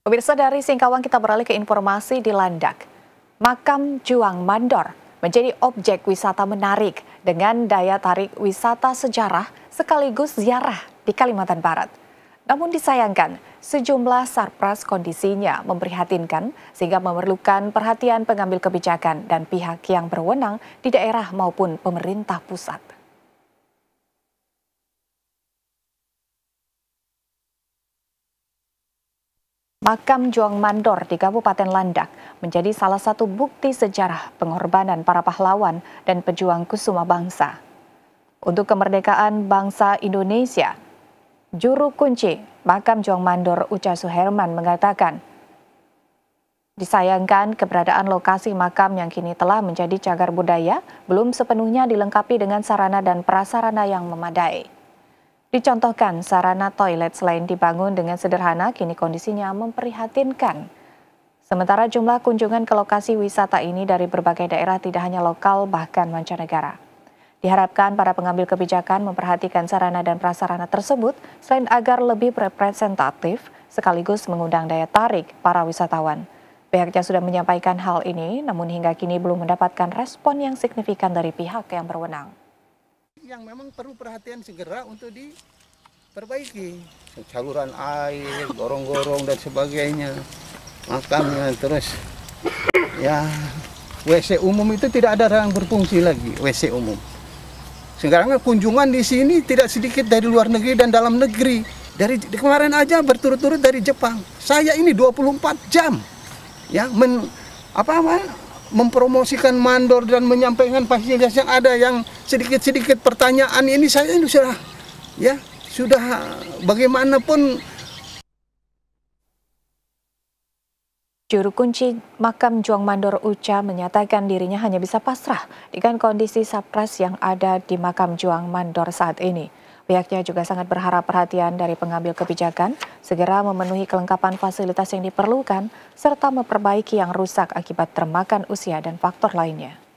Pemirsa dari Singkawang kita beralih ke informasi di Landak. Makam Juang Mandor menjadi objek wisata menarik dengan daya tarik wisata sejarah sekaligus ziarah di Kalimantan Barat. Namun disayangkan, sejumlah sarpras kondisinya memprihatinkan sehingga memerlukan perhatian pengambil kebijakan dan pihak yang berwenang di daerah maupun pemerintah pusat. Makam Juang Mandor di Kabupaten Landak menjadi salah satu bukti sejarah pengorbanan para pahlawan dan pejuang kusuma bangsa. Untuk kemerdekaan bangsa Indonesia, juru kunci Makam Juang Mandor Uca Suherman mengatakan, Disayangkan keberadaan lokasi makam yang kini telah menjadi cagar budaya belum sepenuhnya dilengkapi dengan sarana dan prasarana yang memadai. Dicontohkan, sarana toilet selain dibangun dengan sederhana, kini kondisinya memprihatinkan. Sementara jumlah kunjungan ke lokasi wisata ini dari berbagai daerah tidak hanya lokal, bahkan mancanegara. Diharapkan para pengambil kebijakan memperhatikan sarana dan prasarana tersebut selain agar lebih representatif sekaligus mengundang daya tarik para wisatawan. Pihaknya sudah menyampaikan hal ini, namun hingga kini belum mendapatkan respon yang signifikan dari pihak yang berwenang yang memang perlu perhatian segera untuk diperbaiki. Saluran air, gorong-gorong dan sebagainya, makamnya terus ya WC umum itu tidak ada yang berfungsi lagi WC umum. Sekarang kunjungan di sini tidak sedikit dari luar negeri dan dalam negeri. Dari kemarin aja berturut-turut dari Jepang. Saya ini 24 jam ya men apa apa mempromosikan mandor dan menyampaikan fasilitas yang ada yang sedikit-sedikit pertanyaan ini saya ini sudah ya sudah bagaimanapun Juru kunci makam Juang Mandor Uca menyatakan dirinya hanya bisa pasrah dengan kondisi sapras yang ada di makam Juang Mandor saat ini. Pihaknya juga sangat berharap perhatian dari pengambil kebijakan segera memenuhi kelengkapan fasilitas yang diperlukan serta memperbaiki yang rusak akibat termakan usia dan faktor lainnya.